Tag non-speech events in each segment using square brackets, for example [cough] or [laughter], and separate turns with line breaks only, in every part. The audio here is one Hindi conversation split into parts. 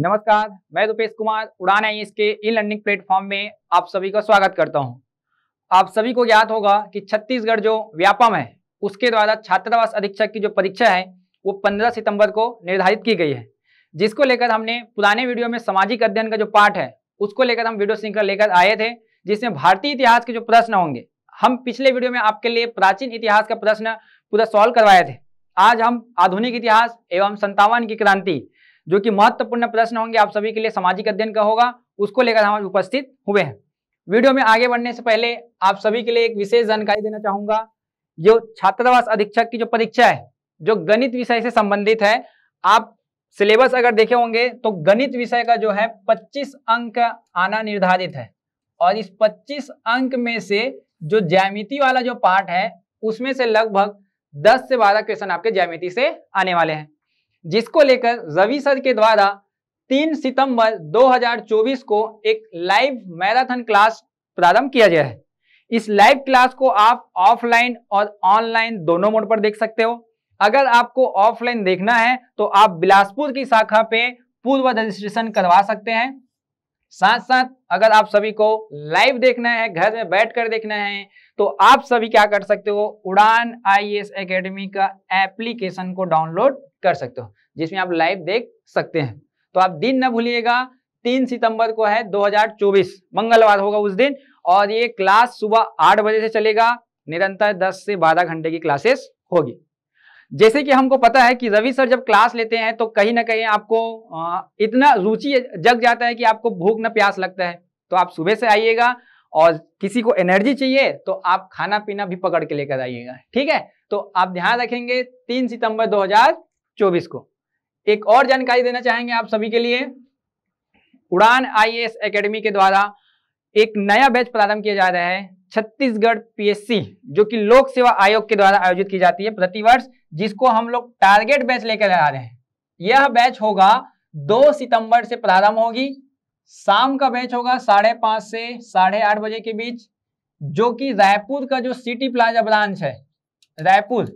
नमस्कार मैं रुपेश कुमार उड़ान आई इसके ई लर्निंग प्लेटफॉर्म में आप सभी का स्वागत करता हूं। आप सभी को ज्ञात होगा कि छत्तीसगढ़ जो व्यापम है उसके द्वारा छात्रावास अधीक्षक की जो परीक्षा है वो 15 सितंबर को निर्धारित की गई है जिसको लेकर हमने पुराने वीडियो में सामाजिक अध्ययन का जो पाठ है उसको लेकर हम वीडियो सीखकर लेकर आए थे जिसमें भारतीय इतिहास के जो प्रश्न होंगे हम पिछले वीडियो में आपके लिए प्राचीन इतिहास का प्रश्न पूरा सॉल्व करवाए थे आज हम आधुनिक इतिहास एवं संतावन की क्रांति जो कि महत्वपूर्ण प्रश्न होंगे आप सभी के लिए सामाजिक अध्ययन का होगा उसको लेकर हम उपस्थित हुए हैं वीडियो में आगे बढ़ने से पहले आप सभी के लिए एक विशेष जानकारी देना चाहूंगा जो छात्रावास अधीक्षक की जो परीक्षा है जो गणित विषय से संबंधित है आप सिलेबस अगर देखे होंगे तो गणित विषय का जो है 25 अंक आना निर्धारित है और इस 25 अंक में से जो ज्यामिति वाला जो पार्ट है उसमें से लगभग 10 से 12 क्वेश्चन आपके ज्यामिति से आने वाले हैं जिसको लेकर रवि सर के द्वारा 3 सितंबर 2024 को एक लाइव मैराथन क्लास प्रारंभ किया गया है इस लाइव क्लास को आप ऑफलाइन और ऑनलाइन दोनों मोड पर देख सकते हो अगर आपको ऑफलाइन देखना है तो आप बिलासपुर की शाखा पे पूर्व रजिस्ट्रेशन करवा सकते हैं साथ साथ अगर आप सभी को लाइव देखना है घर में बैठ कर देखना है तो आप सभी क्या कर सकते हो उड़ान आई एस अकेडमी का एप्लीकेशन को डाउनलोड कर सकते हो जिसमें आप लाइव देख सकते हैं तो आप दिन ना भूलिएगा तीन सितंबर को है 2024 मंगलवार होगा उस दिन और ये क्लास सुबह आठ बजे से चलेगा निरंतर दस से बारह घंटे की क्लासेस होगी जैसे कि हमको पता है कि रवि सर जब क्लास लेते हैं तो कहीं ना कहीं आपको इतना रुचि जग जाता है कि आपको भूख ना प्यास लगता है तो आप सुबह से आइएगा और किसी को एनर्जी चाहिए तो आप खाना पीना भी पकड़ के लेकर आइएगा ठीक है तो आप ध्यान रखेंगे तीन सितंबर 2024 को एक और जानकारी देना चाहेंगे आप सभी के लिए उड़ान आई एस अकेडमी के द्वारा एक नया बैच प्रारंभ किया जा रहा है छत्तीसगढ़ पीएससी जो कि लोक सेवा आयोग के द्वारा आयोजित की जाती है प्रतिवर्ष जिसको हम लोग टारगेट बैच लेकर आ रहे हैं यह बैच होगा दो सितंबर से प्रारंभ होगी शाम का बैच होगा साढ़े पांच से साढ़े आठ बजे के बीच जो कि रायपुर का जो सिटी प्लाजा ब्रांच है रायपुर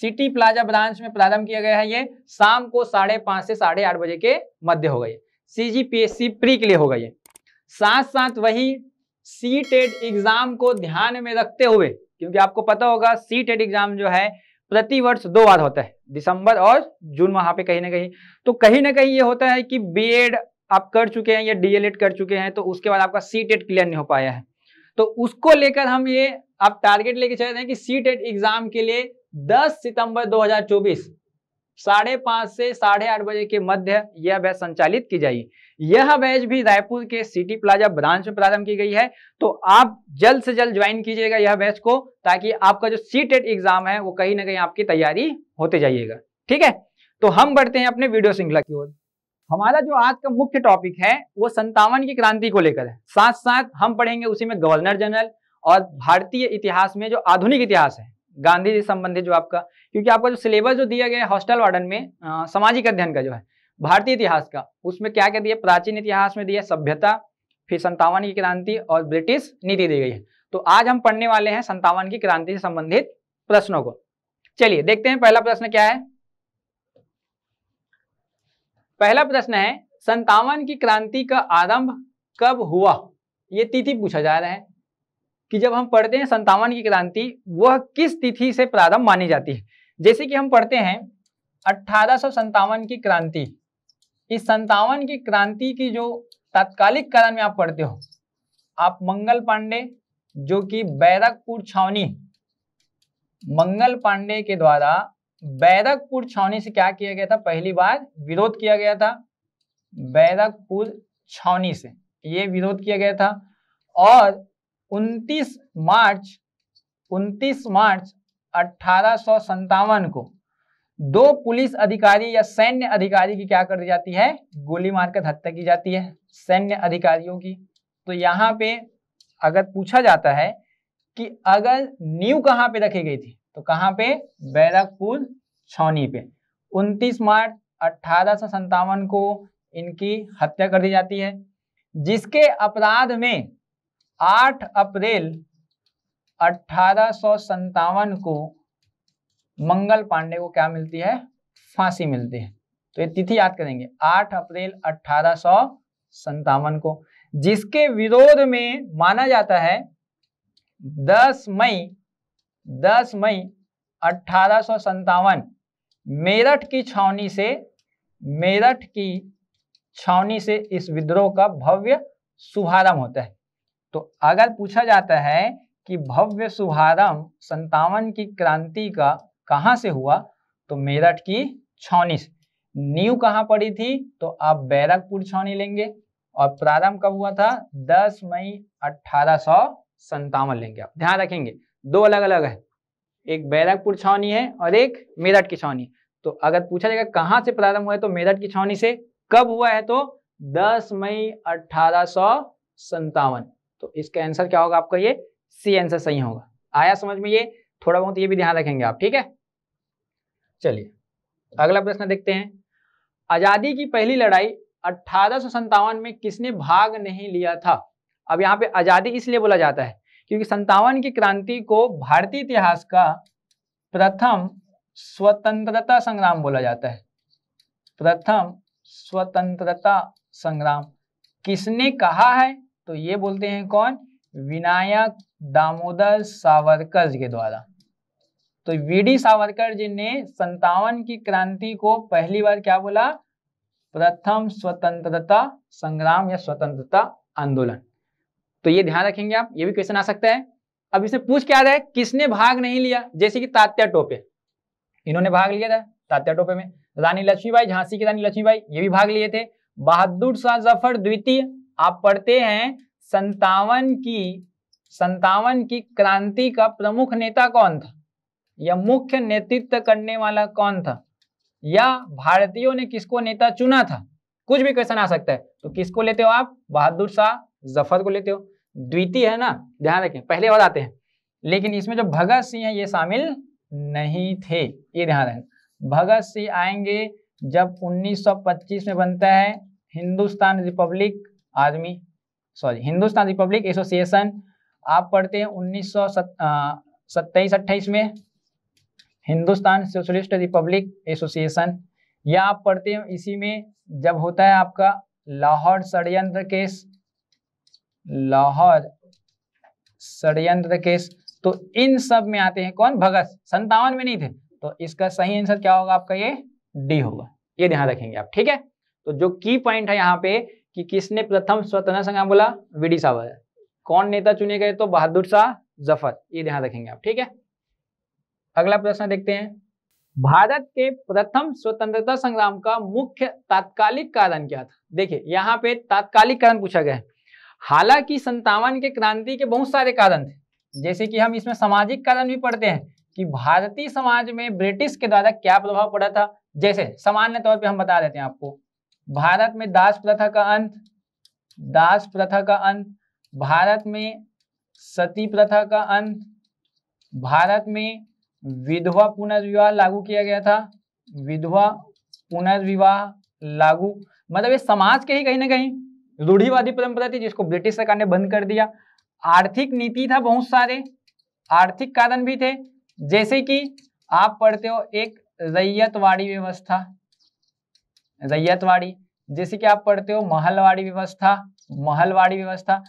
सिटी प्लाजा ब्रांच में प्रारंभ किया गया है ये शाम को साढ़े पांच से साढ़े आठ बजे के मध्य हो गए C G P S C pre के लिए हो गए साथ साथ वही सी टेट एग्जाम को ध्यान में रखते हुए क्योंकि आपको पता होगा सी टेट एग्जाम जो है प्रतिवर्ष दो बार होता है दिसंबर और जून वहां पे कहीं ना कहीं तो कहीं ना कहीं ये होता है कि बीएड आप कर चुके हैं या डीएलएड कर चुके हैं तो उसके बाद आपका सी टेट क्लियर नहीं हो पाया है तो उसको लेकर हम ये आप टारगेट लेके चल रहे हैं कि सी टेट एग्जाम के लिए 10 सितंबर 2024 साढ़े पांच से साढ़े आठ बजे के मध्य यह बैच संचालित की जाएगी यह बैच भी रायपुर के सिटी प्लाजा ब्रांच में प्रारंभ की गई है तो आप जल्द से जल्द ज्वाइन कीजिएगा यह बैच को ताकि आपका जो सी टेट एग्जाम है वो कहीं ना कहीं आपकी तैयारी होते जाइएगा ठीक है तो हम बढ़ते हैं अपने वीडियो श्रृंखला की ओर हमारा जो आज का मुख्य टॉपिक है वो संतावन की क्रांति को लेकर है साथ साथ हम पढ़ेंगे उसी में गवर्नर जनरल और भारतीय इतिहास में जो आधुनिक इतिहास है गांधी जी संबंधित जो आपका क्योंकि आपका जो सिलेबस जो दिया गया है हॉस्टल वार्डन में सामाजिक अध्ययन का जो है भारतीय इतिहास का उसमें क्या क्या दिया प्राचीन इतिहास में दिया सभ्यता फिर संतावन की क्रांति और ब्रिटिश नीति दी गई है तो आज हम पढ़ने वाले हैं संतावन की क्रांति से संबंधित प्रश्नों को चलिए देखते हैं पहला प्रश्न क्या है पहला प्रश्न है संतावन की क्रांति का आरंभ कब हुआ ये तिथि पूछा जा रहा है कि जब हम पढ़ते हैं संतावन की क्रांति वह किस तिथि से प्रारंभ मानी जाती है जैसे कि हम पढ़ते हैं अठारह की क्रांति इस संतावन की क्रांति की जो तात्कालिक कारण में आप पढ़ते हो आप मंगल पांडे जो कि बैरकपुर छावनी मंगल पांडे के द्वारा बैरकपुर छावनी से क्या किया गया था पहली बार विरोध किया गया था बैरकपुर छावनी से ये विरोध किया गया था और 29 मार्च 29 मार्च अठारह को दो पुलिस अधिकारी या सैन्य अधिकारी की क्या कर दी जाती है गोली मारकर हत्या की जाती है सैन्य अधिकारियों की तो यहाँ पे अगर पूछा जाता है कि अगर नींव कहाँ पे रखी गई थी तो कहाँ पे बैरकपुर छौनी पे 29 मार्च अठारह को इनकी हत्या कर दी जाती है जिसके अपराध में 8 अप्रैल अठारह को मंगल पांडे को क्या मिलती है फांसी मिलती है तो ये तिथि याद करेंगे 8 अप्रैल अठारह को जिसके विरोध में माना जाता है 10 मई 10 मई अठारह मेरठ की छावनी से मेरठ की छावनी से इस विद्रोह का भव्य शुभारंभ होता है तो अगर पूछा जाता है कि भव्य शुभारंभ संतावन की क्रांति का कहां से हुआ तो मेरठ की छावनी से न्यू कहां पड़ी थी तो आप बैरकपुर छावनी लेंगे और प्रारंभ कब हुआ था 10 मई अठारह लेंगे आप ध्यान रखेंगे दो अलग अलग है एक बैरकपुर छावनी है और एक मेरठ की छावनी तो अगर पूछा जाएगा कहाँ से प्रारंभ हुआ है तो मेरठ की छावनी से कब हुआ है तो 10 मई अठारह तो इसका आंसर क्या होगा आपका ये सी आंसर सही होगा आया समझ में ये थोड़ा बहुत ये भी ध्यान रखेंगे आप ठीक है चलिए अगला प्रश्न देखते हैं आजादी की पहली लड़ाई अठारह में किसने भाग नहीं लिया था अब यहाँ पे आजादी इसलिए बोला जाता है क्योंकि संतावन की क्रांति को भारतीय इतिहास का प्रथम स्वतंत्रता संग्राम बोला जाता है प्रथम स्वतंत्रता संग्राम किसने कहा है तो ये बोलते हैं कौन विनायक दामोदर सावरकर जी के द्वारा तो वीडी सावरकर जी ने संतावन की क्रांति को पहली बार क्या बोला प्रथम स्वतंत्रता संग्राम या स्वतंत्रता आंदोलन तो ये ध्यान रखेंगे आप ये भी क्वेश्चन आ सकता है अब इसे पूछ क्या रहा है किसने भाग नहीं लिया जैसे कि तात्या टोपे इन्होंने भाग लिया था तात्या टोपे में रानी लक्ष्मीबाई झांसी की रानी लक्ष्मीबाई ये भी भाग लिए थे बहादुर शाह जफर द्वितीय आप पढ़ते हैं संतावन की संतावन की क्रांति का प्रमुख नेता कौन था या मुख्य नेतृत्व करने वाला कौन था या भारतीयों ने किसको नेता चुना था कुछ भी क्वेश्चन आ सकता है तो किसको लेते हो आप बहादुर शाह जफर को लेते हो द्वितीय है ना ध्यान रखें पहले वाला आते हैं लेकिन इसमें जो भगत सिंह है ये शामिल नहीं थे ये ध्यान रखें भगत सिंह आएंगे जब 1925 में बनता है हिंदुस्तान रिपब्लिक आदमी सॉरी हिंदुस्तान रिपब्लिक एसोसिएशन आप पढ़ते हैं उन्नीस सौ सत्ताईस अट्ठाईस में हिंदुस्तान सोशलिस्ट रिपब्लिक एसोसिएशन या आप पढ़ते हैं इसी में जब होता है आपका लाहौर षडयंत्र केस लाहौर षडयंत्र केस तो इन सब में आते हैं कौन भगत संतावन में नहीं थे तो इसका सही आंसर क्या होगा आपका ये डी होगा ये ध्यान रखेंगे आप ठीक है तो जो की पॉइंट है यहाँ पे कि किसने प्रथम स्वतंत्र संग्राम बोला विडी सावर कौन नेता चुने गए तो बहादुर शाह जफर ये ध्यान रखेंगे आप ठीक है अगला प्रश्न देखते हैं भारत के प्रथम स्वतंत्रता संग्राम का मुख्य तात्कालिक कारण क्या था देखिए यहाँ पे तात्कालिक कारण पूछा गया है हालांकि संतावन के क्रांति के बहुत सारे कारण थे जैसे कि हम इसमें सामाजिक कारण भी पढ़ते हैं कि भारतीय समाज में ब्रिटिश के द्वारा क्या प्रभाव पड़ा था जैसे सामान्य तौर पे हम बता देते हैं आपको भारत में दास प्रथा का अंत दास प्रथा का अंत भारत में सती प्रथा का अंत भारत में विधवा पुनर्विवाह लागू किया गया था विधवा पुनर्विवाह लागू मतलब ये समाज के ही कहीं ना कहीं रूढ़ीवादी परंपरा थी जिसको ब्रिटिश सरकार ने बंद कर दिया आर्थिक नीति था बहुत सारे आर्थिक कारण भी थे जैसे कि आप पढ़ते हो एक रैयतवाड़ी व्यवस्था रैयतवाड़ी जैसे कि आप पढ़ते हो महलवाड़ी व्यवस्था महलवाड़ी व्यवस्था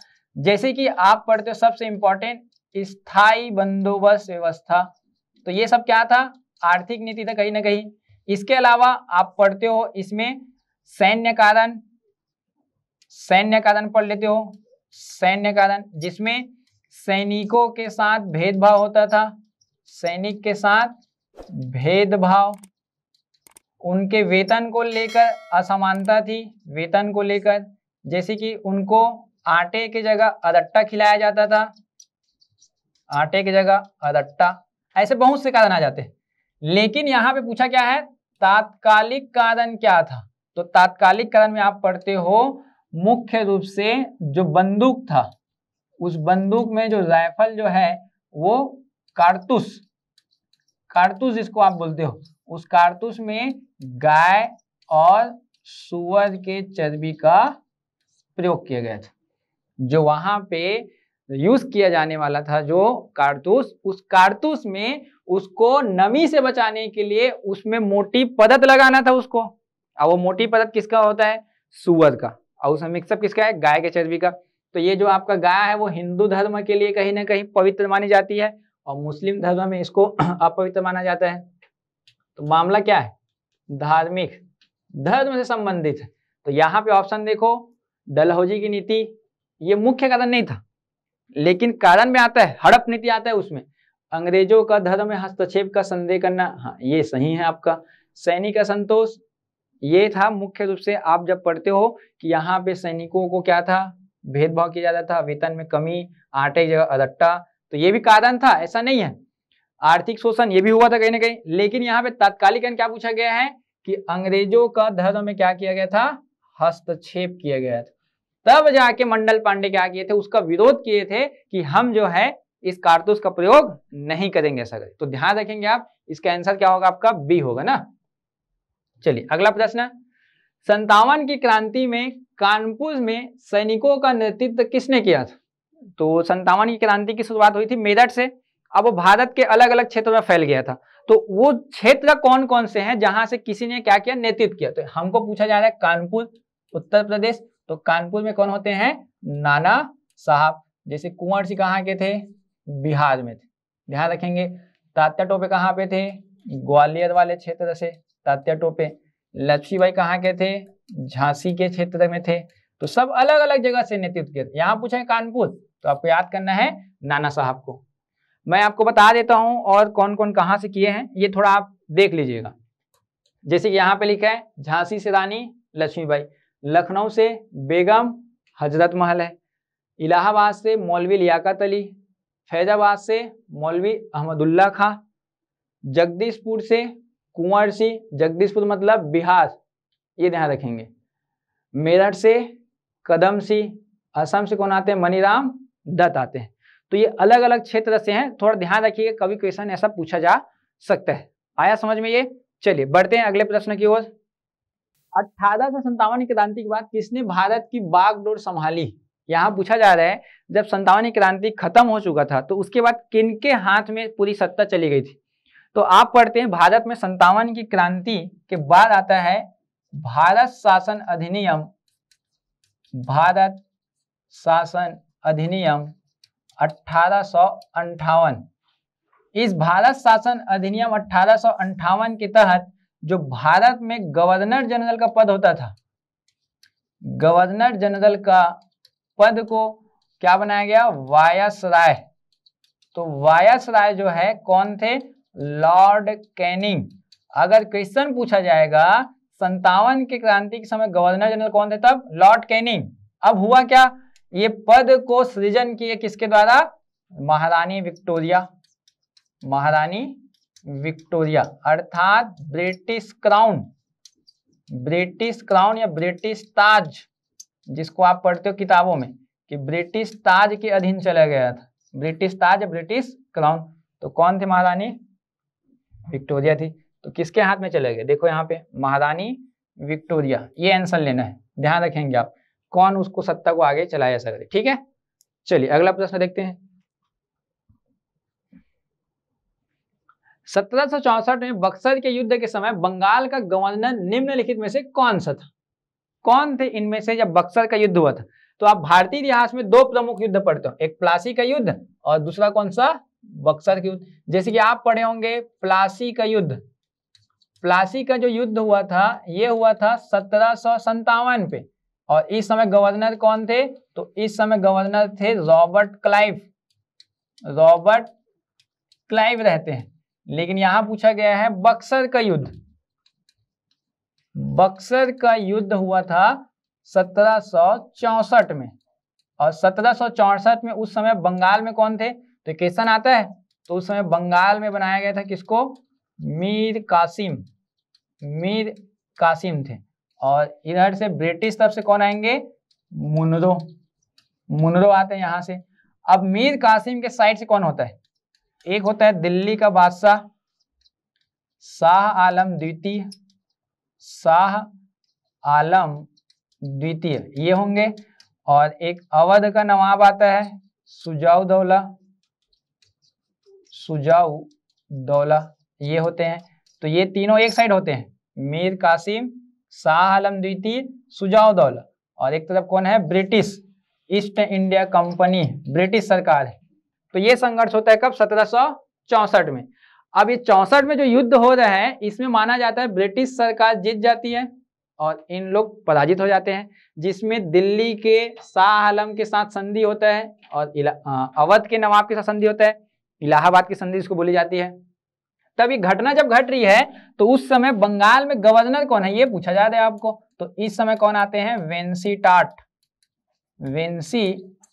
जैसे कि आप पढ़ते हो सबसे इंपॉर्टेंट स्थायी बंदोबस्त व्यवस्था तो ये सब क्या था आर्थिक नीति था कहीं ना कहीं इसके अलावा आप पढ़ते हो इसमें सैन्य कारण सैन्य कदन पढ़ लेते हो सैन्य कदन जिसमें सैनिकों के साथ भेदभाव होता था सैनिक के साथ भेदभाव उनके वेतन को लेकर असमानता थी वेतन को लेकर जैसे कि उनको आटे की जगह अदट्टा खिलाया जाता था आटे की जगह अदट्टा ऐसे बहुत से कारण आ जाते लेकिन यहां पे पूछा क्या है तात्कालिक कारण क्या था तो तात्कालिक कारण में आप पढ़ते हो मुख्य रूप से जो बंदूक था उस बंदूक में जो राइफल जो है वो कारतूस कारतूस जिसको आप बोलते हो उस कारतूस में गाय और सुअर के चर्बी का प्रयोग किया गया था जो वहां पे यूज किया जाने वाला था जो कारतूस उस कारतूस में उसको नमी से बचाने के लिए उसमें मोटी पदत लगाना था उसको और वो मोटी पदत किसका होता है सुअर का और उसमें मिक्सअप किसका है गाय के चर्बी का तो ये जो आपका गाय है वो हिंदू धर्म के लिए कहीं ना कहीं पवित्र मानी जाती है और मुस्लिम धर्म में इसको [clears throat] अपवित्र माना जाता है तो मामला क्या है धार्मिक धर्म से संबंधित है तो यहाँ पे ऑप्शन देखो डलहौजी की नीति ये मुख्य कारण नहीं था लेकिन कारण में आता है हड़प नीति आता है उसमें अंग्रेजों का धर्म में हस्तक्षेप का संदेह करना हाँ ये सही है आपका सैनिक असंतोष ये था मुख्य रूप से आप जब पढ़ते हो कि यहाँ पे सैनिकों को क्या था भेदभाव किया जाता था वेतन में कमी आटे की जगह अदट्टा तो ये भी कारण था ऐसा नहीं है आर्थिक शोषण ये भी हुआ था कहीं ना कहीं लेकिन यहाँ पे तात्कालिक क्या पूछा गया है कि अंग्रेजों का धर्म में क्या किया गया था हस्तक्षेप किया गया था तब जाके मंडल पांडे क्या किए थे उसका विरोध किए थे कि हम जो है इस कारतूस का प्रयोग नहीं करेंगे सर तो ध्यान रखेंगे आप इसका आंसर क्या होगा आपका बी होगा ना चलिए अगला प्रश्न संतावन की क्रांति में कानपुर में सैनिकों का नेतृत्व किसने किया था तो संतावन की क्रांति की शुरुआत हुई थी मेरठ से अब वो भारत के अलग अलग क्षेत्रों में फैल गया था तो वो क्षेत्र कौन कौन से हैं जहां से किसी ने क्या किया नेतृत्व किया तो हमको पूछा जा रहा है कानपुर उत्तर प्रदेश तो कानपुर में कौन होते हैं नाना साहब जैसे कुंवर सिंह कहाँ के थे बिहार में थे ध्यान रखेंगे तात्या टोपे कहाँ पे थे ग्वालियर वाले क्षेत्र से तात्या टोपे लक्ष्मीबाई कहाँ के थे झांसी के क्षेत्र में थे तो सब अलग अलग जगह से नेतृत्व किए यहाँ पूछे कानपुर तो आपको याद करना है नाना साहब को मैं आपको बता देता हूँ और कौन कौन कहाँ से किए हैं ये थोड़ा आप देख लीजिएगा जैसे यहाँ पे लिखा है झांसी से रानी लक्ष्मीबाई लखनऊ से बेगम हजरत महल है इलाहाबाद से मौलवी लियाकत अली फैजाबाद से मौलवी अहमदुल्ला खां जगदीशपुर से कुंवर कुंवरसी जगदीशपुर मतलब बिहार ये ध्यान रखेंगे मेरठ से कदम सी असम से कौन आते हैं मनीराम दत्त आते हैं तो ये अलग अलग क्षेत्र से हैं थोड़ा ध्यान रखिएगा कभी क्वेश्चन ऐसा पूछा जा सकता है आया समझ में ये चलिए बढ़ते हैं अगले प्रश्न की ओर अठारह सौ संतावन क्रांति के बाद किसने भारत की बागडोर संभाली यहाँ पूछा जा रहा है जब संतावन क्रांति खत्म हो चुका था तो उसके बाद किनके हाथ में पूरी सत्ता चली गई थी तो आप पढ़ते हैं भारत में संतावन की क्रांति के बाद आता है भारत शासन अधिनियम भारत शासन अधिनियम अठारह इस भारत शासन अधिनियम अठारह के तहत जो भारत में गवर्नर जनरल का पद होता था गवर्नर जनरल का पद को क्या बनाया गया वायस राय तो वायस राय जो है कौन थे लॉर्ड कैनिंग अगर क्वेश्चन पूछा जाएगा संतावन के क्रांति के समय गवर्नर जनरल कौन थे तब लॉर्ड कैनिंग अब हुआ क्या ये पद को सृजन किए किसके द्वारा महारानी विक्टोरिया महारानी विक्टोरिया अर्थात ब्रिटिश क्राउन ब्रिटिश क्राउन या ब्रिटिश ताज जिसको आप पढ़ते हो किताबों में कि ब्रिटिश ताज के अधीन चला गया था ब्रिटिश ताज ब्रिटिश क्राउन तो कौन थे महारानी विक्टोरिया थी तो किसके हाथ में चले गए देखो यहाँ पे महारानी विक्टोरिया ये आंसर लेना है ध्यान रखेंगे आप कौन उसको सत्ता को आगे चलाया सकते ठीक है चलिए अगला प्रश्न देखते हैं सत्रह में बक्सर के युद्ध के समय बंगाल का गवर्नर निम्नलिखित में से कौन सा था कौन थे इनमें से जब बक्सर का युद्ध हुआ था तो आप भारतीय इतिहास में दो प्रमुख युद्ध पढ़ते हो एक प्लासी का युद्ध और दूसरा कौन सा बक्सर के युद्ध जैसे कि आप पढ़े होंगे प्लासी का युद्ध प्लासी का जो युद्ध हुआ था ये हुआ था सत्रह पे और इस समय गवर्नर कौन थे तो इस समय गवर्नर थे रॉबर्ट क्लाइव रॉबर्ट क्लाइव रहते हैं लेकिन यहां पूछा गया है बक्सर का युद्ध बक्सर का युद्ध हुआ था सत्रह में और सत्रह में उस समय बंगाल में कौन थे तो क्वेश्चन आता है तो उस समय बंगाल में बनाया गया था किसको मीर कासिम मीर कासिम थे और इधर से ब्रिटिश तरफ से कौन आएंगे मुनरो मुनरो आते हैं यहां से अब मीर कासिम के साइड से कौन होता है एक होता है दिल्ली का बादशाह शाह आलम द्वितीय शाह आलम द्वितीय ये होंगे और एक अवध का नवाब आता है सुजाउदौला सुजाऊ दौला ये होते हैं तो ये तीनों एक साइड होते हैं मीर कासिम शाह आलम द्वितीय सुजाऊ दौला और एक तरफ कौन है British East India company British सरकार है तो ये संघर्ष होता है कब सत्रह में अब ये चौसठ में जो युद्ध हो रहा है इसमें माना जाता है ब्रिटिश सरकार जीत जाती है और इन लोग पराजित हो जाते हैं जिसमें दिल्ली के शाह आलम के साथ संधि होता है और अवध के नवाब के साथ संधि होता है इलाहाबाद की संधि इसको बोली जाती है तब ये घटना जब घट रही है तो उस समय बंगाल में गवर्नर कौन है ये पूछा जाता है आपको तो इस समय कौन आते हैं वेंसी टाट वेंसी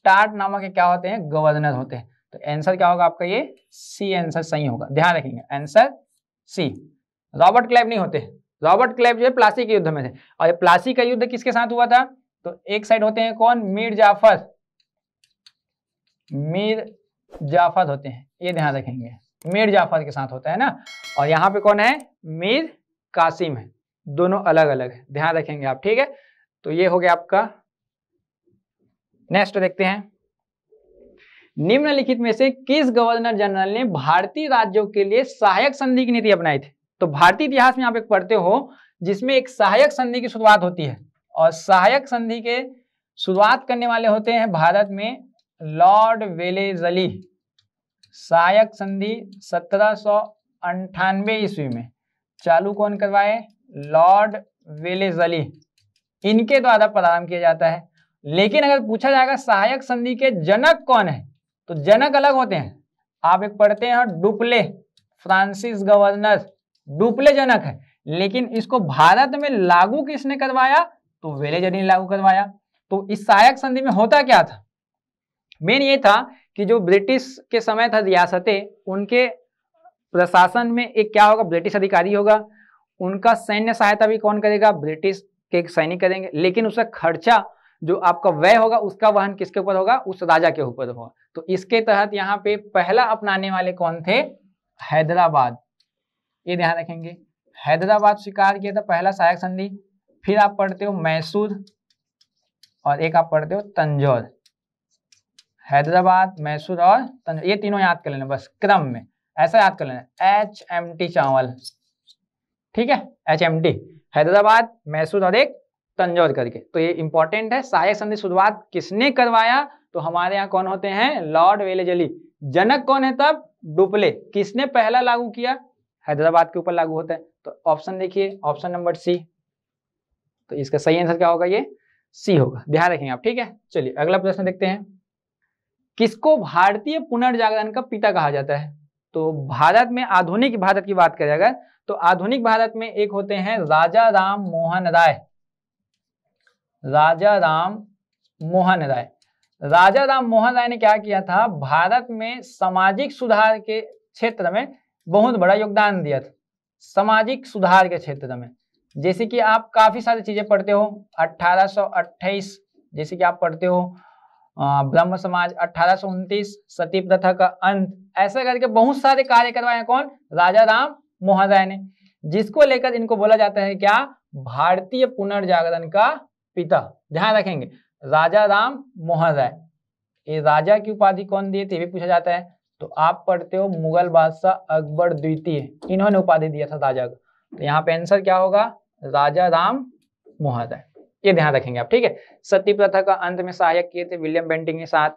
टाट नामक के क्या होते हैं गवर्नर होते हैं तो आंसर क्या होगा आपका ये सी आंसर सही होगा ध्यान रखेंगे आंसर सी रॉबर्ट क्लैब नहीं होते रॉबर्ट क्लैब जो है प्लासी के युद्ध में थे और ये प्लासी का युद्ध किसके साथ हुआ था तो एक साइड होते हैं कौन मीर जाफर मीर जाफत होते हैं ये ध्यान रखेंगे मीर जाफत के साथ होता है ना और यहाँ पे कौन है मीर कासिम है दोनों अलग अलग है ध्यान रखेंगे आप ठीक है तो ये हो गया आपका नेक्स्ट देखते हैं निम्नलिखित में से किस गवर्नर जनरल ने भारतीय राज्यों के लिए सहायक संधि की नीति अपनाई थी तो भारतीय इतिहास में आप एक पढ़ते हो जिसमें एक सहायक संधि की शुरुआत होती है और सहायक संधि के शुरुआत करने वाले होते हैं भारत में लॉर्ड वेलेजली सहायक संधि सत्रह ईस्वी में चालू कौन करवाए लॉर्ड वेलेजली इनके द्वारा प्रारंभ किया जाता है लेकिन अगर पूछा जाएगा सहायक संधि के जनक कौन है तो जनक अलग होते हैं आप एक पढ़ते हैं डुप्ले फ्रांसिस गवर्नर डुप्ले जनक है लेकिन इसको भारत में लागू किसने करवाया तो वेलेजली लागू करवाया तो इस सहायक संधि में होता क्या था मेन ये था कि जो ब्रिटिश के समय था रियासतें उनके प्रशासन में एक क्या होगा ब्रिटिश अधिकारी होगा उनका सैन्य सहायता भी कौन करेगा ब्रिटिश के सैनिक करेंगे लेकिन उसका खर्चा जो आपका व्यय होगा उसका वहन किसके ऊपर होगा उस राजा के ऊपर होगा तो इसके तहत यहाँ पे पहला अपनाने वाले कौन थे हैदराबाद ये ध्यान रखेंगे हैदराबाद स्वीकार किया था पहला सहायक संधि फिर आप पढ़ते हो मैसूर और एक आप पढ़ते हो तंजौर हैदराबाद मैसूर और तंजौर ये तीनों याद कर लेना बस क्रम में ऐसा याद कर लेना एच एम टी चावल ठीक है H M T Hyderabad Mysore और एक तंजौर करके तो ये इंपॉर्टेंट है सहायक संधि शुरुआत किसने करवाया तो हमारे यहाँ कौन होते हैं लॉर्ड वेलेजली जनक कौन है तब डुपले किसने पहला लागू किया हैदराबाद के ऊपर लागू होता है तो ऑप्शन देखिए ऑप्शन नंबर सी तो इसका सही आंसर क्या होगा ये सी होगा ध्यान रखेंगे आप ठीक है चलिए अगला प्रश्न देखते हैं किसको भारतीय पुनर्जागरण का पिता कहा जाता है तो भारत में आधुनिक भारत की बात करें अगर तो आधुनिक भारत में एक होते हैं राजा राम मोहन राय राजा राम मोहन राय राजा राम मोहन राय ने क्या किया था भारत में सामाजिक सुधार के क्षेत्र में बहुत बड़ा योगदान दिया था सामाजिक सुधार के क्षेत्र में जैसे कि आप काफी सारी चीजें पढ़ते हो 1828 जैसे कि आप पढ़ते हो ब्रह्म समाज अठारह सती प्रथा का अंत ऐसा करके बहुत सारे कार्य करवाए कौन राजा राम मोहन राय ने जिसको लेकर इनको बोला जाता है क्या भारतीय पुनर्जागरण का पिता ध्यान रखेंगे राजा राम मोहन राय ये राजा की उपाधि कौन दिए थे भी पूछा जाता है तो आप पढ़ते हो मुगल बादशाह अकबर द्वितीय इन्होंने उपाधि दिया था राजा का तो यहाँ पे आंसर क्या होगा राजा राम मोहन राय ये ध्यान रखेंगे आप ठीक है सती प्रथा का अंत में सहायक किए थे विलियम बेंटिंग के साथ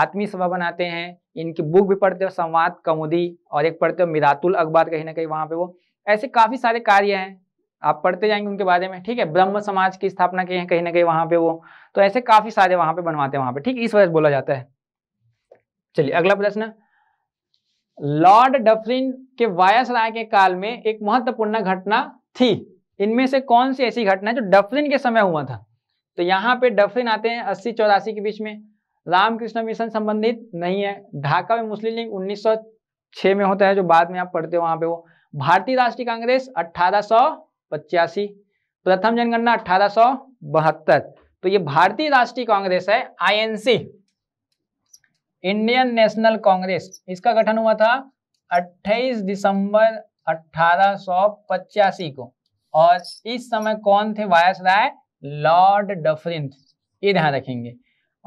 आत्मीय सभा बनाते हैं इनकी बुक भी पढ़ते हो संवाद कमुदी और एक पढ़ते हो मिरातुल अखबार कहीं ना कहीं वहां पे वो ऐसे काफी सारे कार्य हैं आप पढ़ते जाएंगे उनके बारे में ठीक है ब्रह्म समाज की स्थापना की है कहीं ना कहीं वहां पे वो तो ऐसे काफी सारे वहां पे बनवाते हैं वहां पे ठीक इस वजह से बोला जाता है चलिए अगला प्रश्न लॉर्ड डफरिन के वायस राय के काल में एक महत्वपूर्ण घटना थी इनमें से कौन सी ऐसी घटना है जो डफरिन के समय हुआ था तो यहाँ पे डफरिन आते हैं अस्सी चौरासी के बीच में रामकृष्ण मिशन संबंधित नहीं है ढाका में मुस्लिम लीग छह में होता है जो बाद में आप पढ़ते हो वहां पे वो भारतीय राष्ट्रीय कांग्रेस अट्ठारह प्रथम जनगणना अट्ठारह तो ये भारतीय राष्ट्रीय कांग्रेस है आईएनसी इंडियन नेशनल कांग्रेस इसका गठन हुआ था 28 दिसंबर अट्ठारह को और इस समय कौन थे वायस राय लॉर्ड डफरिन ये ध्यान रखेंगे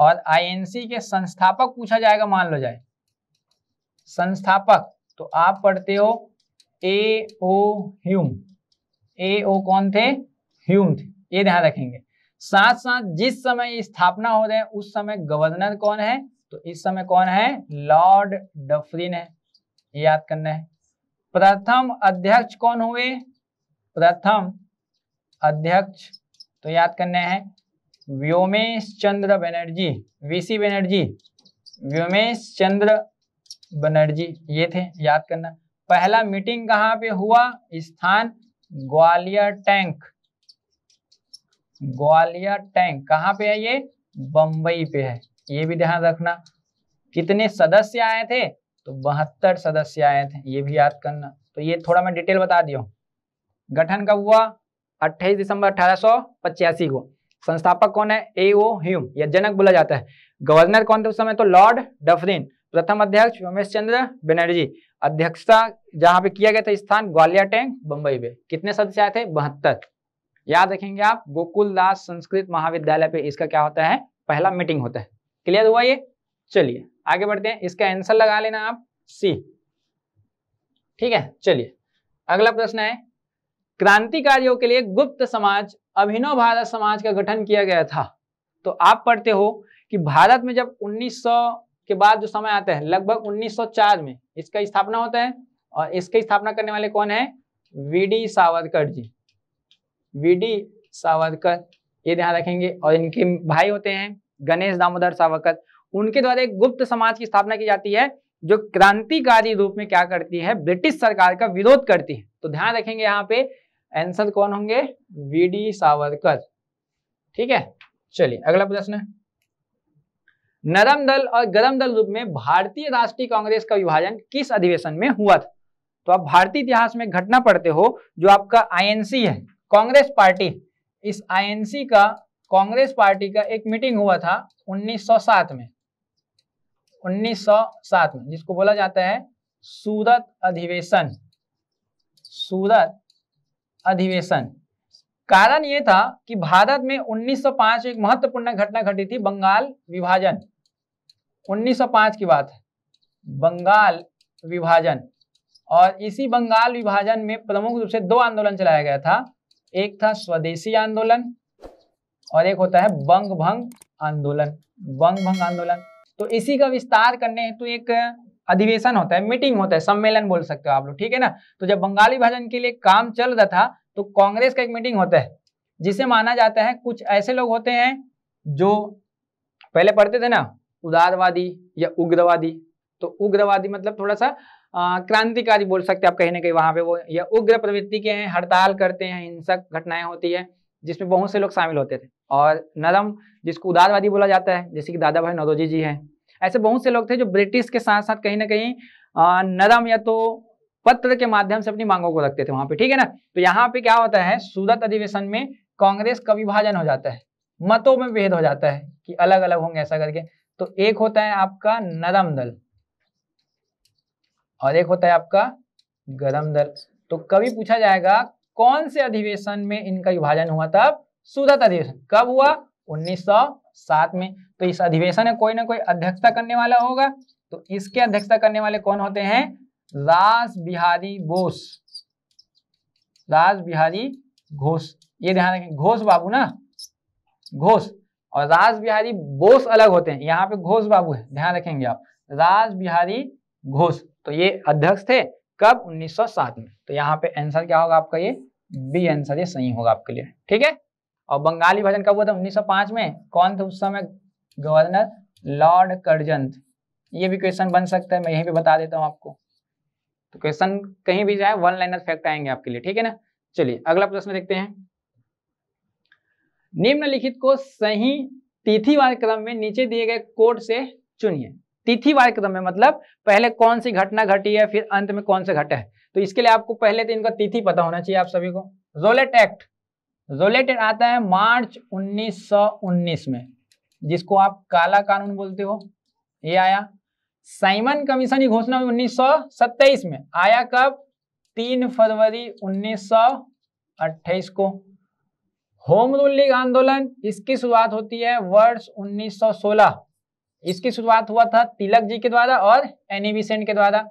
और आईएनसी के संस्थापक पूछा जाएगा मान लो जाए संस्थापक तो आप पढ़ते हो ए ओ ह्यूम ए ओ कौन थे ह्यूम थे ये ध्यान रखेंगे साथ साथ जिस समय स्थापना हो रहे हैं उस समय गवर्नर कौन है तो इस समय कौन है लॉर्ड डफरिन है याद करना है प्रथम अध्यक्ष कौन हुए प्रथम अध्यक्ष तो याद करने हैं व्योमेश चंद्र बनर्जी वीसी बनर्जी व्योमेश चंद्र बनर्जी ये थे याद करना पहला मीटिंग कहाँ पे हुआ स्थान ग्वालियर टैंक ग्वालियर टैंक कहाँ पे है ये बंबई पे है ये भी ध्यान रखना कितने सदस्य आए थे तो बहत्तर सदस्य आए थे ये भी याद करना तो ये थोड़ा मैं डिटेल बता दिया गठन कब हुआ 28 दिसंबर अठारह को संस्थापक कौन है ए ओ ह्यूम या जनक बोला जाता है गवर्नर कौन थे उस समय तो लॉर्ड डफरिन प्रथम अध्यक्ष रमेश चंद्र बनर्जी अध्यक्षता जहां पे किया गया था स्थान ग्वालियर टैंक बंबई में कितने सदस्य आए थे बहत्तर याद रखेंगे आप गोकुल दास संस्कृत महाविद्यालय पे इसका क्या होता है पहला मीटिंग होता है क्लियर हुआ ये चलिए आगे बढ़ते हैं इसका आंसर लगा लेना आप सी ठीक है चलिए अगला प्रश्न है क्रांतिकारियों के लिए गुप्त समाज अभिनव भारत समाज का गठन किया गया था तो आप पढ़ते हो कि भारत में जब 1900 के बाद जो समय आता है लगभग 1904 में इसका स्थापना होता है और इसकी स्थापना करने वाले कौन है डी सावरकर जी डी सावरकर ये ध्यान रखेंगे और इनके भाई होते हैं गणेश दामोदर सावरकर उनके द्वारा एक गुप्त समाज की स्थापना की जाती है जो क्रांतिकारी रूप में क्या करती है ब्रिटिश सरकार का विरोध करती है तो ध्यान रखेंगे यहाँ पे आंसर कौन होंगे वी डी सावरकर ठीक है चलिए अगला प्रश्न नरम दल और गरम दल रूप में भारतीय राष्ट्रीय कांग्रेस का विभाजन किस अधिवेशन में हुआ था तो आप भारतीय इतिहास में घटना पढ़ते हो जो आपका आईएनसी है कांग्रेस पार्टी इस आईएनसी का कांग्रेस पार्टी का एक मीटिंग हुआ था 1907 में 1907 में जिसको बोला जाता है सूरत अधिवेशन सूरत अधिवेशन कारण यह था कि भारत में 1905 एक महत्वपूर्ण घटना घटी थी बंगाल विभाजन 1905 की बात है बंगाल विभाजन और इसी बंगाल विभाजन में प्रमुख रूप से दो आंदोलन चलाया गया था एक था स्वदेशी आंदोलन और एक होता है बंग भंग आंदोलन बंग भंग आंदोलन तो इसी का विस्तार करने हेतु तो एक अधिवेशन होता है मीटिंग होता है सम्मेलन बोल सकते हो आप लोग ठीक है ना तो जब बंगाली विभाजन के लिए काम चल रहा था तो कांग्रेस का एक मीटिंग होता है जिसे माना जाता है कुछ ऐसे लोग होते हैं जो पहले पढ़ते थे ना उदारवादी या उग्रवादी तो उग्रवादी मतलब थोड़ा सा क्रांतिकारी बोल सकते हैं आप कहीं ना कहीं वहां पे वो या उग्र प्रवृत्ति के हैं हड़ताल करते हैं हिंसक घटनाएं होती है जिसमें बहुत से लोग शामिल होते थे और नरम जिसको उदारवादी बोला जाता है जैसे कि दादा भाई नरोजी जी हैं ऐसे बहुत से लोग थे जो ब्रिटिश के साथ साथ कहीं ना कहीं नरम या तो पत्र के माध्यम से अपनी मांगों को रखते थे वहां पे ठीक है ना तो यहाँ पे क्या होता है सूरत अधिवेशन में कांग्रेस का विभाजन हो जाता है मतों में भेद हो जाता है कि अलग अलग होंगे ऐसा करके तो एक होता है आपका नरम दल और एक होता है आपका गरम दल तो कभी पूछा जाएगा कौन से अधिवेशन में इनका विभाजन हुआ था सूरत अधिवेशन कब हुआ 1907 में तो इस अधिवेशन में कोई ना कोई अध्यक्षता करने वाला होगा तो इसके अध्यक्षता करने वाले कौन होते हैं राज बिहारी बोस राज बिहारी घोष ये ध्यान रखें घोष बाबू ना घोष और राज बिहारी बोस अलग होते हैं यहाँ पे घोष बाबू है ध्यान रखेंगे आप राज बिहारी घोष तो ये अध्यक्ष थे कब 1907 में तो यहाँ पे आंसर क्या होगा आपका ये बी आंसर ये सही होगा आपके लिए ठीक है और बंगाली भजन कब हुआ था 1905 में कौन थे उस समय गवर्नर लॉर्ड कर्जंत ये भी क्वेश्चन बन सकता है मैं यही भी बता देता हूँ आपको तो क्वेश्चन कहीं भी जाए वन लाइनर फैक्ट आएंगे आपके लिए ठीक है ना चलिए अगला प्रश्न देखते हैं निम्नलिखित को सही तिथिवार क्रम में नीचे दिए गए कोड से चुनिए तिथिवार क्रम में मतलब पहले कौन सी घटना घटी है फिर अंत में कौन सा घट है तो इसके लिए आपको पहले तो इनका तिथि पता होना चाहिए आप सभी को जोलेट एक्ट जोलेट एक्ट आता है मार्च 1919 में जिसको आप काला कानून बोलते हो ये आया साइमन कमीशन की घोषणा हुई 1927 में आया कब तीन फरवरी 1928 को होम रूल लीग आंदोलन इसकी शुरुआत होती है वर्ष 1916 इसकी शुरुआत हुआ था तिलक जी के द्वारा और एनी के द्वारा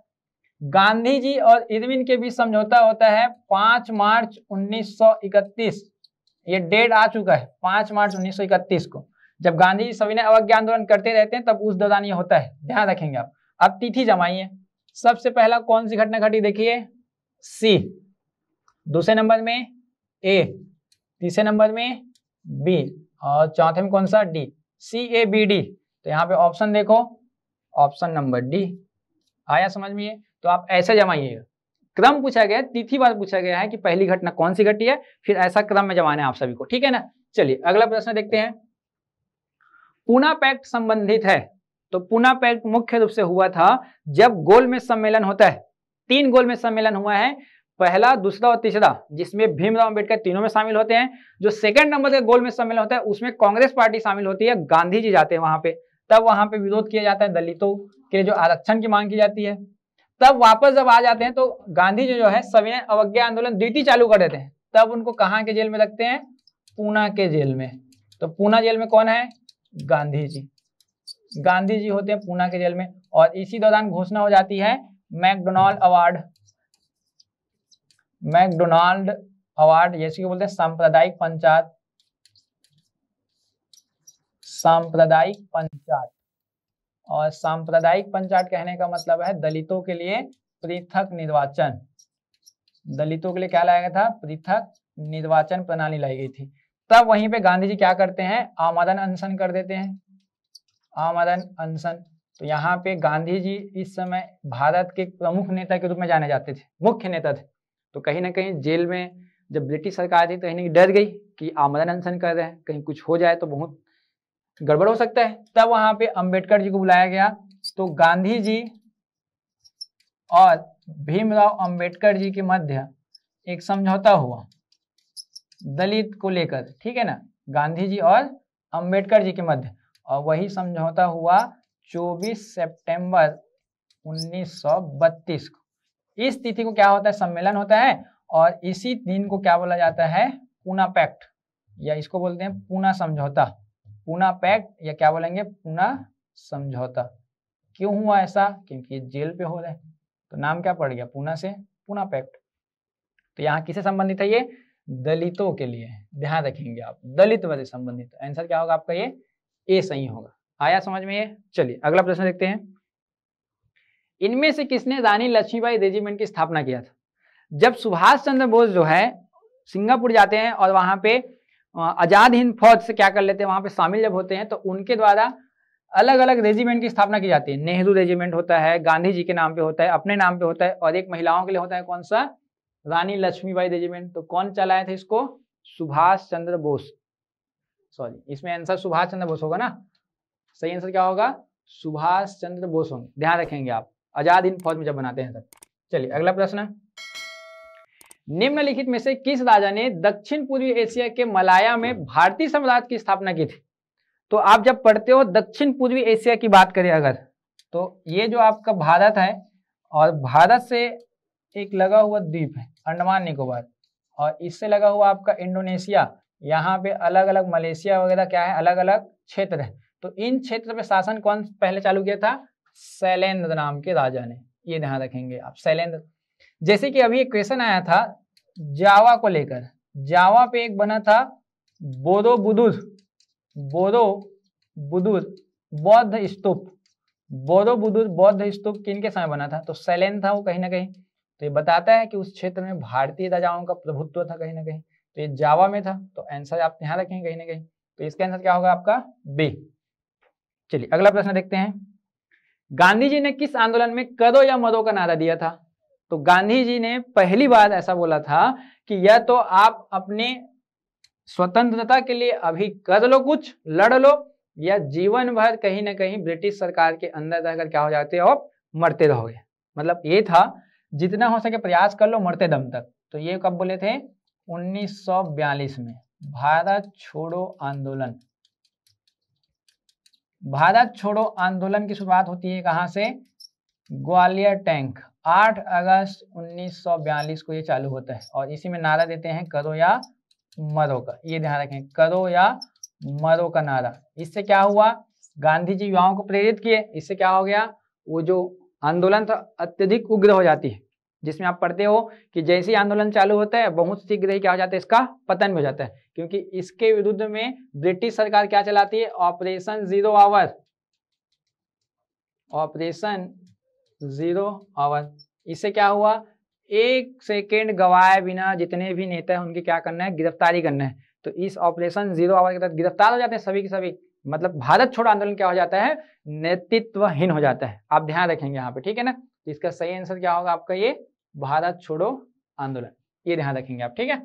गांधी जी और इरविन के बीच समझौता होता है 5 मार्च 1931 ये डेट आ चुका है 5 मार्च 1931 को जब गांधी जी सविनय अवज्ञा आंदोलन करते रहते हैं तब उस दौरान ये होता है ध्यान रखेंगे आप अब तिथि जमाइए सबसे पहला कौन सी घटना घटी देखिए सी दूसरे नंबर में ए तीसरे नंबर में बी और चौथे में कौन सा D C A B D तो यहाँ पे ऑप्शन देखो ऑप्शन नंबर डी आया समझ में तो आप ऐसे जमाइए क्रम पूछा गया तिथि बार पूछा गया है कि पहली घटना कौन सी घटी है फिर ऐसा क्रम में जमाना है आप सभी को ठीक है ना चलिए अगला प्रश्न देखते हैं पूना पैक्ट संबंधित है तो पूना पैक्ट मुख्य रूप से हुआ था जब गोल में सम्मेलन होता है तीन गोल में सम्मेलन हुआ है पहला दूसरा और तीसरा जिसमें भीमराव अंबेडकर तीनों में शामिल होते हैं जो सेकंड नंबर के गोल में सम्मेलन होता है उसमें कांग्रेस पार्टी शामिल होती है गांधी जी जाते हैं वहां पे तब वहां पे विरोध किया जाता है दलितों के जो आरक्षण की मांग की जाती है तब वापस जब आ जाते हैं तो गांधी जी जो है सविनय अवज्ञा आंदोलन द्वितीय चालू कर देते हैं तब उनको कहाँ के जेल में रखते हैं पूना के जेल में तो पूना जेल में कौन है गांधी जी गांधी जी होते हैं पूना के जेल में और इसी दौरान घोषणा हो जाती है मैकडोनाल्ड अवार्ड मैकडोनाल्ड अवार्ड जैसे बोलते हैं सांप्रदायिक पंचायत सांप्रदायिक पंचायत और सांप्रदायिक पंचायत कहने का मतलब है दलितों के लिए पृथक निर्वाचन दलितों के लिए क्या लाया गया था पृथक निर्वाचन प्रणाली लाई गई थी तब वहीं पे गांधी जी क्या करते हैं आमदन अनशन कर देते हैं आमदन अनशन तो यहाँ पे गांधी जी इस समय भारत के प्रमुख नेता के रूप में जाने जाते थे मुख्य नेता थे तो कहीं ना कहीं जेल में जब ब्रिटिश सरकार थी तो कहीं ना डर गई कि आमदन अनशन कर रहे हैं कहीं कुछ हो जाए तो बहुत गड़बड़ हो सकता है तब वहां पे अंबेडकर जी को बुलाया गया तो गांधी जी और भीमराव अंबेडकर जी के मध्य एक समझौता हुआ दलित को लेकर ठीक है ना गांधी जी और अंबेडकर जी के मध्य और वही समझौता हुआ 24 सितंबर 1932 को इस तिथि को क्या होता है सम्मेलन होता है और इसी दिन को क्या बोला जाता है पूना पैक्ट या इसको बोलते हैं पूना समझौता पूना पैक्ट या क्या बोलेंगे पूना समझौता क्यों हुआ ऐसा क्योंकि जेल पे हो रहे तो नाम क्या पड़ गया पूना से पूना पैक्ट तो यहाँ किसे संबंधित है ये दलितों के लिए ध्यान रखेंगे आप दलित वर्ग संबंधित आंसर क्या होगा आपका ये ए सही होगा आया समझ में ये चलिए अगला प्रश्न देखते हैं इनमें से किसने रानी लक्ष्मीबाई रेजिमेंट की स्थापना किया था जब सुभाष चंद्र बोस जो है सिंगापुर जाते हैं और वहां पे आजाद हिंद फौज से क्या कर लेते हैं वहां पे शामिल जब होते हैं तो उनके द्वारा अलग अलग रेजिमेंट की स्थापना की जाती है नेहरू रेजिमेंट होता है गांधी जी के नाम पे होता है अपने नाम पे होता है और एक महिलाओं के लिए होता है कौन सा रानी लक्ष्मीबाई रेजिमेंट तो कौन चलाए थे इसको सुभाष चंद्र बोस सॉरी इसमें आंसर सुभाष चंद्र बोस होगा ना सही आंसर क्या होगा सुभाष चंद्र बोस होंगे ध्यान रखेंगे आप आजाद हिंद फौज में जब बनाते हैं सर चलिए अगला प्रश्न निम्नलिखित में से किस राजा ने दक्षिण पूर्वी एशिया के मलाया में भारतीय साम्राज्य की स्थापना की थी तो आप जब पढ़ते हो दक्षिण पूर्वी एशिया की बात करें अगर तो ये जो आपका भारत है और भारत से एक लगा हुआ द्वीप है अंडमान निकोबार और इससे लगा हुआ आपका इंडोनेशिया यहाँ पे अलग अलग मलेशिया वगैरह क्या है अलग अलग क्षेत्र है तो इन क्षेत्र पे शासन कौन पहले चालू किया था शैलेंद्र नाम के राजा ने ये ध्यान रखेंगे आप शैलेंद्र जैसे कि अभी एक क्वेश्चन आया था जावा को लेकर जावा पे एक बना था बोदो बुदुर बोदो बुदुर बौद्ध स्तूप बोदो बुदुर बौद्ध स्तूप किन के समय बना था तो शैलेन था वो कहीं ना कहीं तो ये बताता है कि उस क्षेत्र में भारतीय राजाओं का प्रभुत्व था कहीं ना कहीं तो ये जावा में था तो आंसर आप यहाँ रखेंगे कहीं ना कहीं तो इसका आंसर क्या होगा आपका बी चलिए अगला प्रश्न देखते हैं गांधी जी ने किस आंदोलन में करो या मरो का नारा दिया था तो गांधी जी ने पहली बार ऐसा बोला था कि यह तो आप अपने स्वतंत्रता के लिए अभी कर लो कुछ लड़ लो या जीवन भर कहीं ना कहीं ब्रिटिश सरकार के अंदर रहकर क्या हो जाते हो आप मरते रहोगे मतलब ये था जितना हो सके प्रयास कर लो मरते दम तक तो ये कब बोले थे 1942 में भारत छोड़ो आंदोलन भारत छोड़ो आंदोलन की शुरुआत होती है कहां से ग्वालियर टैंक 8 अगस्त 1942 को ये चालू होता है और इसी में नारा देते हैं करो या मरो का ये ध्यान रखें करो या मरो का नारा इससे क्या हुआ गांधी जी युवाओं को प्रेरित किए इससे क्या हो गया वो जो आंदोलन तो अत्यधिक उग्र हो जाती है जिसमें आप पढ़ते हो कि जैसे ही आंदोलन चालू होता है बहुत शीघ्र ही क्या हो जाता है इसका पतन हो जाता है क्योंकि इसके विरुद्ध में ब्रिटिश सरकार क्या चलाती है operation zero hour operation zero hour इससे क्या हुआ एक सेकेंड गवाए बिना जितने भी नेता है उनकी क्या करना है गिरफ्तारी करना है तो इस ऑपरेशन जीरो आवर के तहत गिरफ्तार हो जाते हैं सभी के सभी मतलब भारत छोड़ो आंदोलन क्या हो जाता है नेतृत्वहीन हो जाता है आप ध्यान रखेंगे यहाँ पे ठीक है ना तो इसका सही आंसर क्या होगा आपका ये भारत छोड़ो आंदोलन ये ध्यान रखेंगे आप ठीक है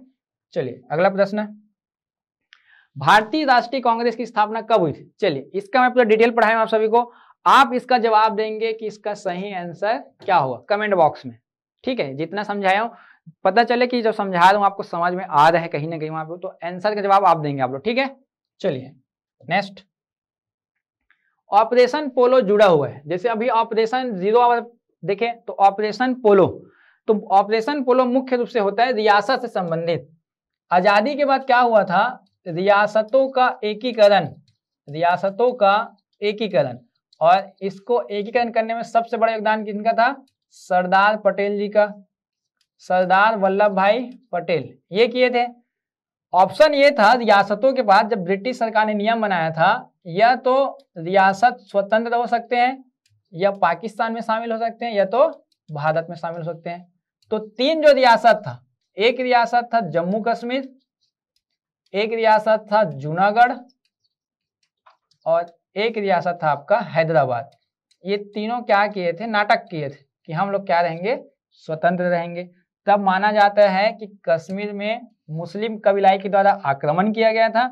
चलिए अगला प्रश्न भारतीय राष्ट्रीय कांग्रेस की स्थापना कब हुई थी चलिए इसका मैं पूरा डिटेल पढ़ाया आप सभी को आप इसका जवाब देंगे कि इसका सही आंसर क्या होगा कमेंट बॉक्स में ठीक है जितना समझाया हूँ पता चले कि जब समझा रहा हूं आपको समझ में आ रहा है कहीं ना कहीं वहां पर तो आंसर का जवाब आप देंगे आप लोग ठीक है चलिए नेक्स्ट ऑपरेशन पोलो जुड़ा हुआ है जैसे अभी ऑपरेशन जीरो आवर देखें तो ऑपरेशन पोलो तो ऑपरेशन पोलो मुख्य रूप से होता है रियासत से संबंधित आजादी के बाद क्या हुआ था रियासतों का एकीकरण रियासतों का एकीकरण और इसको एकीकरण करने में सबसे बड़ा योगदान किनका था सरदार पटेल जी का सरदार वल्लभ भाई पटेल ये किए थे ऑप्शन ये था रियासतों के बाद जब ब्रिटिश सरकार ने नियम बनाया था या तो रियासत स्वतंत्र हो सकते हैं या पाकिस्तान में शामिल हो सकते हैं या तो भारत में शामिल हो सकते हैं तो तीन जो रियासत था एक रियासत था जम्मू कश्मीर एक रियासत था जूनागढ़ और एक रियासत था आपका हैदराबाद ये तीनों क्या किए थे नाटक किए थे कि हम लोग क्या रहेंगे स्वतंत्र रहेंगे तब माना जाता है कि कश्मीर में मुस्लिम कबीलाई के द्वारा आक्रमण किया गया था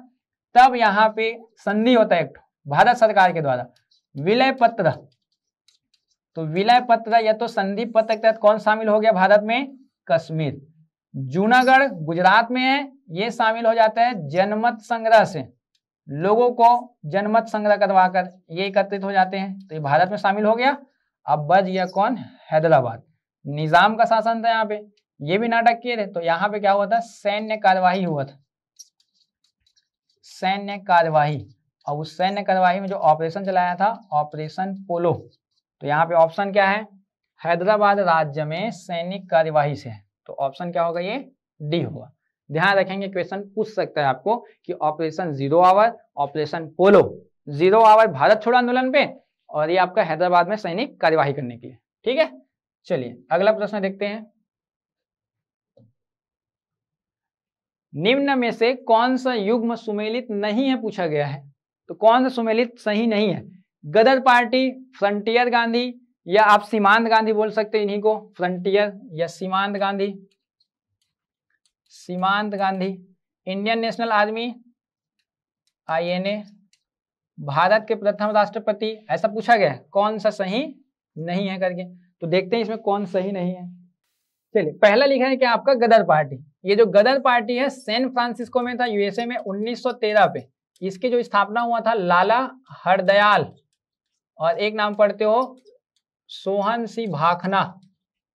तब यहाँ पे संधि होता है भारत सरकार के द्वारा विलय पत्र तो विलय पत्र या तो संधि पत्र के तहत कौन शामिल हो गया भारत में कश्मीर जूनागढ़ गुजरात में है ये शामिल हो जाता है जनमत संग्रह से लोगों को जनमत संग्रह करवाकर ये एकत्रित हो जाते हैं तो ये भारत में शामिल हो गया अब बज गया कौन हैदराबाद निजाम का शासन था यहाँ पे ये भी नाटक किए थे तो यहाँ पे क्या हुआ था सैन्य कार्यवाही हुआ था सैन्य कार्यवाही और उस सैन्य कार्यवाही में जो ऑपरेशन चलाया था ऑपरेशन पोलो तो यहाँ पे ऑप्शन क्या है हैदराबाद राज्य में सैनिक कार्यवाही से तो ऑप्शन क्या होगा ये डी होगा ध्यान रखेंगे क्वेश्चन पूछ सकता है आपको कि operation zero hour operation polo zero hour Bharat छोड़ो आंदोलन पे और ये आपका हैदराबाद में सैनिक कार्यवाही करने के लिए ठीक है चलिए अगला प्रश्न देखते हैं निम्न में से कौन सा युग्म सुमेलित नहीं है पूछा गया है तो कौन सा सुमेलित सही नहीं है गदर पार्टी फ्रंटियर गांधी या आप सीमांत गांधी बोल सकते हैं इन्हीं को फ्रंटियर या सीमांत गांधी सीमांत Gandhi Indian National Army INA Bharat के प्रथम राष्ट्रपति ऐसा पूछा गया कौन सा सही नहीं है करके तो देखते हैं इसमें कौन सही नहीं है चलिए पहला लिखा है क्या आपका गदर पार्टी ये जो गदर पार्टी है सैन फ्रांसिस्को में था यूएसए में 1913 पे इसकी जो स्थापना हुआ था लाला हरदयाल और एक नाम पढ़ते हो सोहन सी भाखना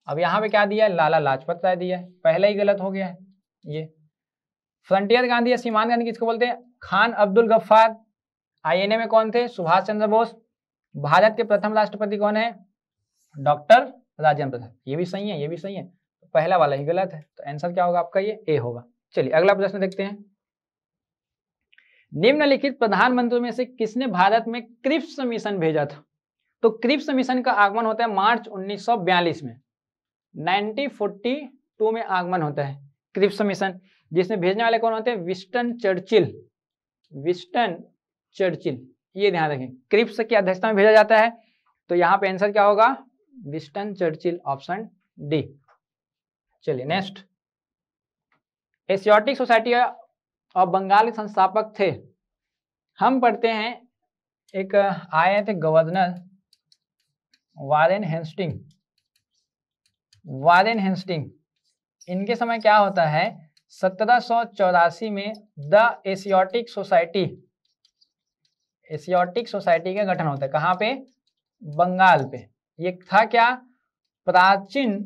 अब यहाँ पे क्या दिया है लाला लाजपत राय दिया है पहले ही गलत हो गया है ये फ्रंटियर गांधी या सीमान गांधी किसको बोलते हैं खान अब्दुल गफ्फार आई में कौन थे सुभाष चंद्र बोस भारत के प्रथम राष्ट्रपति कौन है डॉक्टर राजेंद्र प्रसाद ये भी सही है ये भी सही है तो पहला वाला ही गलत है तो आंसर क्या होगा आपका ये ए होगा चलिए अगला प्रश्न देखते हैं निम्नलिखित प्रधानमंत्री में से किसने भारत में क्रिप्स मिशन भेजा था तो क्रिप्स मिशन का आगमन होता है मार्च 1942 में 1942 में आगमन होता है क्रिप्स मिशन जिसमें भेजने वाले कौन होते हैं विस्टन चर्चिल विस्टन चर्चिल ये ध्यान रखें क्रिप्स की अध्यक्षता में भेजा जाता है तो यहां पर आंसर क्या होगा विस्टन चर्चिल ऑप्शन डी चलिए नेक्स्ट एशियाटिक सोसाइटी और बंगाल के संस्थापक थे हम पढ़ते हैं एक आए थे governor Warren Hastings Warren Hastings इनके समय क्या होता है सत्रह में the Asiatic Society Asiatic Society का गठन होता है कहाँ पे बंगाल पे ये था क्या प्राचीन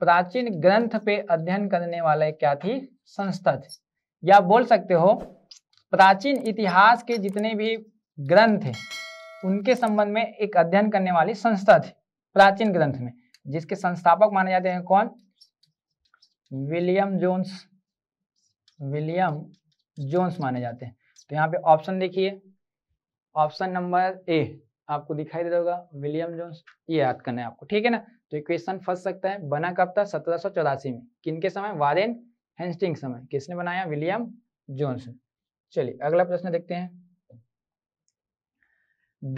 प्राचीन ग्रंथ पे अध्ययन करने वाले क्या थी संस्था थी या बोल सकते हो प्राचीन इतिहास के जितने भी ग्रंथ हैं उनके संबंध में एक अध्ययन करने वाली संस्था थी प्राचीन ग्रंथ में जिसके संस्थापक माने जाते हैं कौन विलियम जोन्स विलियम जोन्स माने जाते हैं तो यहाँ पे ऑप्शन देखिए ऑप्शन नंबर ए आपको दिखाई दे रहा होगा विलियम जोन्स ये याद करना है आपको ठीक है ना तो क्वेश्चन फंस सकता है बना कब था सत्रह में के समय वारेन हेंस्टिंग समय किसने बनाया विलियम जोन्स चलिए अगला प्रश्न देखते हैं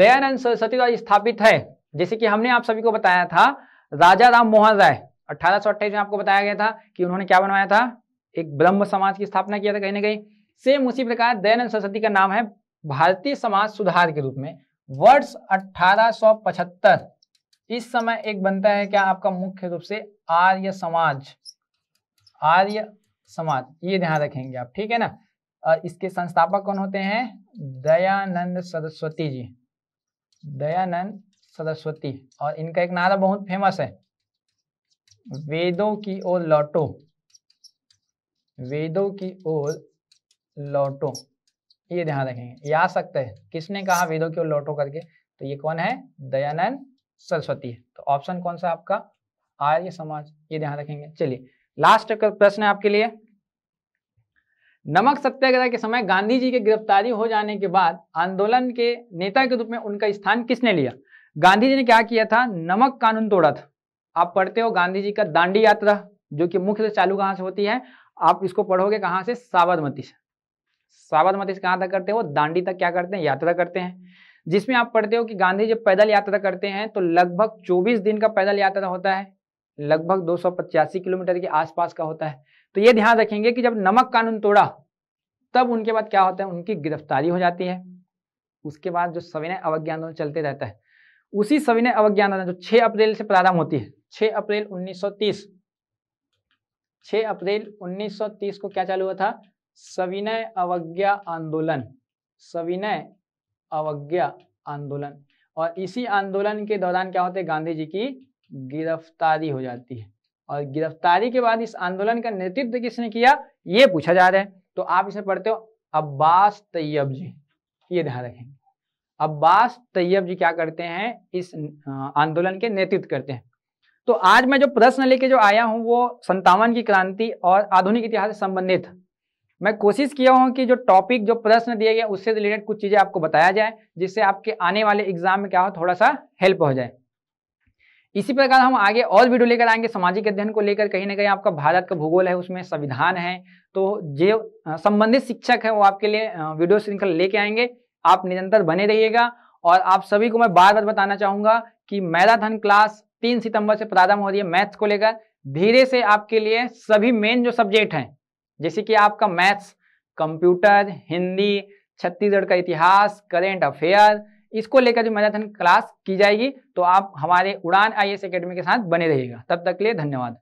दयानंद सरस्वती द्वारा स्थापित है जैसे कि हमने आप सभी को बताया था राजा राम मोहन राय अठारह में आपको बताया गया था कि उन्होंने क्या बनवाया था एक ब्रह्म समाज की स्थापना किया था कहीं ना कहीं सेम उसी प्रकार दयानंद सरस्वती का नाम है भारतीय समाज सुधार के रूप में वर्ष 1875 इस समय एक बनता है क्या आपका मुख्य रूप से आर्य समाज आर्य समाज ये ध्यान रखेंगे आप ठीक है ना और इसके संस्थापक कौन होते हैं दयानंद सरस्वती जी दयानंद सरस्वती और इनका एक नारा बहुत फेमस है वेदों की ओर लौटो वेदों की ओर लौटो ये ध्यान रखेंगे आ सकते हैं किसने कहा वेदों की ओर लौटो करके तो ये कौन है दयानंद सरस्वती है तो ऑप्शन कौन सा आपका आर्य समाज ये ध्यान रखेंगे चलिए लास्ट प्रश्न है आपके लिए नमक सत्याग्रह के समय गांधी जी के गिरफ्तारी हो जाने के बाद आंदोलन के नेता के रूप में उनका स्थान किसने लिया गांधी जी ने क्या किया था नमक कानून तोड़ा था आप पढ़ते हो गांधी जी का दांडी यात्रा जो कि मुख्य चालू कहां से होती है आप इसको पढ़ोगे कहां से साबरमती से साबरमती से कहाँ तक करते हैं वो दांडी तक क्या करते हैं यात्रा करते हैं जिसमें आप पढ़ते हो कि गांधी जब पैदल यात्रा करते हैं तो लगभग 24 दिन का पैदल यात्रा होता है लगभग दो किलोमीटर के आसपास का होता है तो ये ध्यान रखेंगे कि जब नमक कानून तोड़ा तब उनके बाद क्या होता है उनकी गिरफ्तारी हो जाती है उसके बाद जो सविनय अवज्ञा आंदोलन चलते रहता है उसी सविनय अवज्ञा आंदोलन जो 6 अप्रैल से प्रारंभ होती है 6 अप्रैल 1930 6 अप्रैल 1930 को क्या चालू हुआ था सविनय अवज्ञा आंदोलन सविनय अवज्ञा आंदोलन और इसी आंदोलन के दौरान क्या होते गांधी जी की गिरफ्तारी हो जाती है और गिरफ्तारी के बाद इस आंदोलन का नेतृत्व किसने किया ये पूछा जा रहा है तो आप इसे पढ़ते हो अब्बास तैयब जी ये ध्यान रखेंगे अब्बास तैयब जी क्या करते हैं इस आंदोलन के नेतृत्व करते हैं तो आज मैं जो प्रश्न लेके जो आया हूँ वो संतावन की क्रांति और आधुनिक इतिहास से संबंधित मैं कोशिश किया हूँ कि जो टॉपिक जो प्रश्न दिए गए उससे रिलेटेड कुछ चीज़ें आपको बताया जाए जिससे आपके आने वाले एग्जाम में क्या हो थोड़ा सा हेल्प हो जाए इसी प्रकार हम आगे और वीडियो लेकर आएंगे सामाजिक अध्ययन को लेकर कहीं ना कहीं आपका भारत का भूगोल है उसमें संविधान है तो जो संबंधित शिक्षक है वो आपके लिए वीडियो श्रृंखला लेके आएंगे आप निरंतर बने रहिएगा और आप सभी को मैं बार बार बताना चाहूंगा कि मैराथन क्लास तीन सितंबर से प्रारंभ हो रही है मैथ्स को लेकर धीरे से आपके लिए सभी मेन जो सब्जेक्ट हैं जैसे कि आपका मैथ्स कंप्यूटर हिंदी छत्तीसगढ़ का इतिहास करेंट अफेयर इसको लेकर जो मैराथन क्लास की जाएगी तो आप हमारे उड़ान आई एस अकेडमी के साथ बने रहिएगा तब तक के लिए धन्यवाद